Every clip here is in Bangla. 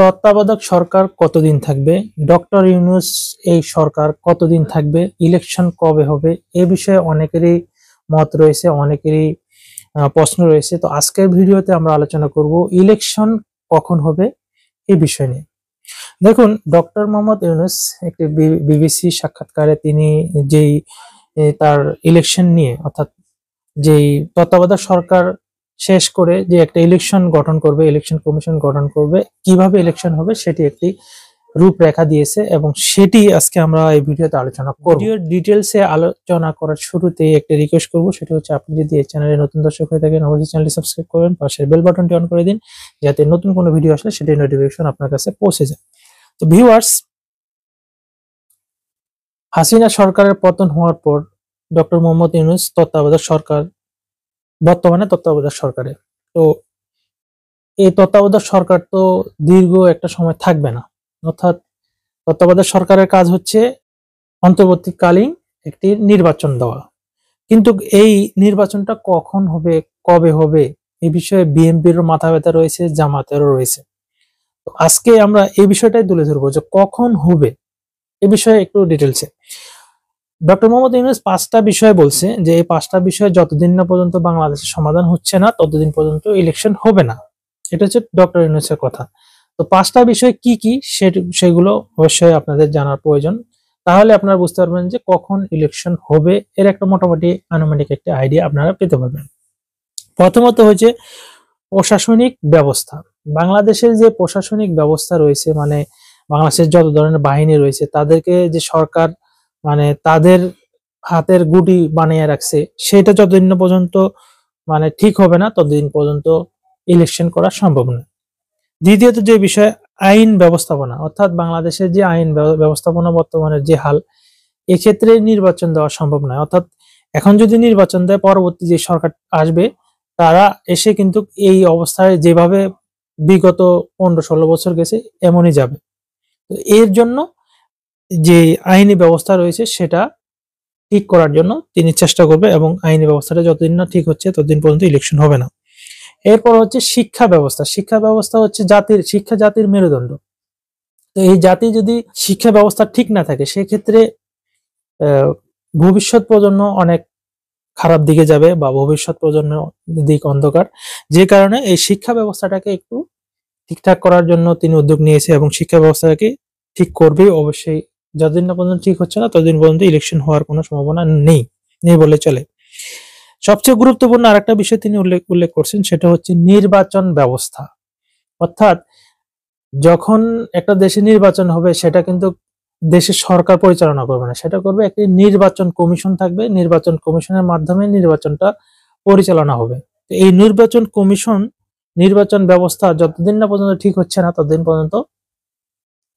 তত্ত্বাবধায়ক সরকার কতদিন থাকবে ডক্টর ইউনুস এই সরকার কতদিন থাকবে ইলেকশন কবে হবে এ বিষয়ে অনেকেরই মত রয়েছে অনেকেরই প্রশ্ন রয়েছে তো আজকের ভিডিওতে আমরা আলোচনা করব ইলেকশন কখন হবে এ বিষয় নিয়ে দেখুন ডক্টর মোহাম্মদ ইউনুস একটি বিবিসি সাক্ষাৎকারে তিনি যেই তার ইলেকশন নিয়ে অর্থাৎ যেই তত্ত্বাবধায়ক সরকার শেষ করে যে একটা ইলেকশন গঠন করবে ইলেকশন কমিশন গঠন করবে কিভাবে ইলেকশন হবে সেটি একটি রূপরেখা দিয়েছে এবং সেটি আজকে আমরা এই ভিডিওতে আলোচনা করব ভিডিওর ডিটেলসে আলোচনা করার শুরুতে একটা রিকোয়েস্ট করব সেটা হচ্ছে আপনি যদি এই চ্যানেলে নতুন দর্শক হয়ে থাকেন অবশ্যই চ্যানেলটি সাবস্ক্রাইব করবেন পাশের বেল বাটনটি অন করে দিন যাতে নতুন কোনো ভিডিও আসলে সেটি নোটিফিকেশন আপনার কাছে পৌঁছে যায় তো ভিউয়ার্স হাসিনা সরকারের পতন হওয়ার পর ডক্টর মোহাম্মদ ইউনুস তত্ত্বাবধায়ক সরকার বর্তমানে তত্ত্বাবধায়ক সরকারে তো এই তত্ত্বাবধায়ক সরকার তো দীর্ঘ একটা সময় থাকবে না অর্থাৎ তত্ত্বাবধায়ক সরকারের কাজ হচ্ছে অন্তর্বর্তীকালীন একটি নির্বাচন দেওয়া কিন্তু এই নির্বাচনটা কখন হবে কবে হবে এ বিষয়ে বিএনপির মাথা ব্যথা রয়েছে জামাতেরও রয়েছে তো আজকে আমরা এই বিষয়টাই তুলে ধরবো যে কখন হবে এ বিষয়ে একটু ডিটেলসে ডক্টর মোহাম্মদ ইউনুস পাঁচটা বিষয় বলছে যে এই পাঁচটা বিষয় যতদিন না পর্যন্ত বাংলাদেশের সমাধান হচ্ছে না ততদিন পর্যন্ত ইলেকশন হবে না এটা হচ্ছে ডক্টর ইউনুসের কথা তো পাঁচটা বিষয় কি কি সেগুলো অবশ্যই আপনাদের জানার প্রয়োজন তাহলে আপনারা বুঝতে পারবেন যে কখন ইলেকশন হবে এর একটা মোটামুটি আনুমানিক একটা আইডিয়া আপনারা পেতে পারবেন প্রথমত হচ্ছে প্রশাসনিক ব্যবস্থা বাংলাদেশের যে প্রশাসনিক ব্যবস্থা রয়েছে মানে বাংলাদেশের যত ধরনের বাহিনী রয়েছে তাদেরকে যে সরকার মানে তাদের হাতের গুটি বানিয়ে রাখছে সেটা যতদিন পর্যন্ত মানে ঠিক হবে না ততদিন পর্যন্ত ইলেকশন করা সম্ভব না দ্বিতীয়ত যে বিষয় আইন ব্যবস্থাপনা অর্থাৎ বাংলাদেশের যে আইন ব্যবস্থাপনা বর্তমানের যে হাল এক্ষেত্রে নির্বাচন দেওয়া সম্ভব নয় অর্থাৎ এখন যদি নির্বাচন দেয় পরবর্তী যে সরকার আসবে তারা এসে কিন্তু এই অবস্থায় যেভাবে বিগত পনেরো ষোলো বছর গেছে এমনই যাবে তো এর জন্য যে আইনি ব্যবস্থা রয়েছে সেটা ঠিক করার জন্য তিনি চেষ্টা করবে এবং আইনি ব্যবস্থাটা যতদিন না ঠিক হচ্ছে ততদিন পর্যন্ত ইলেকশন হবে না এরপর হচ্ছে শিক্ষা ব্যবস্থা শিক্ষা ব্যবস্থা হচ্ছে জাতির শিক্ষা জাতির মেরুদণ্ড তো এই জাতি যদি শিক্ষা ব্যবস্থা ঠিক না থাকে সেক্ষেত্রে ভবিষ্যৎ প্রজন্ম অনেক খারাপ দিকে যাবে বা ভবিষ্যৎ প্রজন্ম দিক অন্ধকার যে কারণে এই শিক্ষা ব্যবস্থাটাকে একটু ঠিকঠাক করার জন্য তিনি উদ্যোগ নিয়েছে এবং শিক্ষা ব্যবস্থাকে ঠিক করবেই অবশ্যই যতদিন না পর্যন্ত ঠিক হচ্ছে না ততদিন পর্যন্ত ইলেকশন হওয়ার কোনো সম্ভাবনা নেই নেই বলে চলে সবচেয়ে গুরুত্বপূর্ণ আরেকটা বিষয় তিনি উল্লেখ উল্লেখ করছেন সেটা হচ্ছে নির্বাচন ব্যবস্থা অর্থাৎ যখন একটা দেশে নির্বাচন হবে সেটা কিন্তু দেশের সরকার পরিচালনা করবে না সেটা করবে একটি নির্বাচন কমিশন থাকবে নির্বাচন কমিশনের মাধ্যমে নির্বাচনটা পরিচালনা হবে এই নির্বাচন কমিশন নির্বাচন ব্যবস্থা যতদিন না পর্যন্ত ঠিক হচ্ছে না ততদিন পর্যন্ত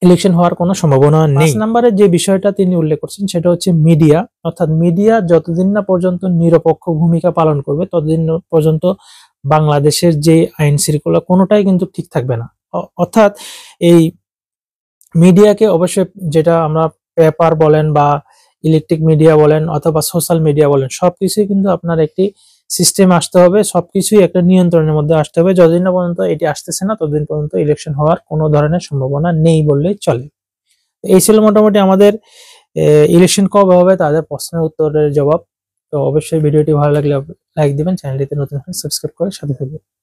ইলেকশন হওয়ার কোনো সম্ভাবনা নেই নাম্বারে যে বিষয়টা তিনি উল্লেখ করছেন সেটা হচ্ছে মিডিয়া অর্থাৎ মিডিয়া যতদিন না পর্যন্ত নিরপেক্ষ ভূমিকা পালন করবে ততদিন পর্যন্ত বাংলাদেশের যে আইন শৃঙ্খলা কোনোটাই কিন্তু ঠিক থাকবে না অর্থাৎ এই মিডিয়াকে অবশ্যই যেটা আমরা পেপার বলেন বা ইলেকট্রিক মিডিয়া বলেন অথবা সোশ্যাল মিডিয়া বলেন সবকিছুই কিন্তু আপনার একটি সিস্টেম আসতে হবে সবকিছুই একটা নিয়ন্ত্রণের মধ্যে আসতে হবে যতদিন না পর্যন্ত এটি আসতেছে না ততদিন পর্যন্ত ইলেকশন হওয়ার কোনো ধরনের সম্ভাবনা নেই বললেই চলে এই ছিল মোটামুটি আমাদের ইলেকশন কবে হবে তাদের প্রশ্নের উত্তরের জবাব তো অবশ্যই ভিডিওটি ভালো লাগলে লাইক দিবেন চ্যানেলটিতে নতুন সাবস্ক্রাইব করে সাথে থাকবেন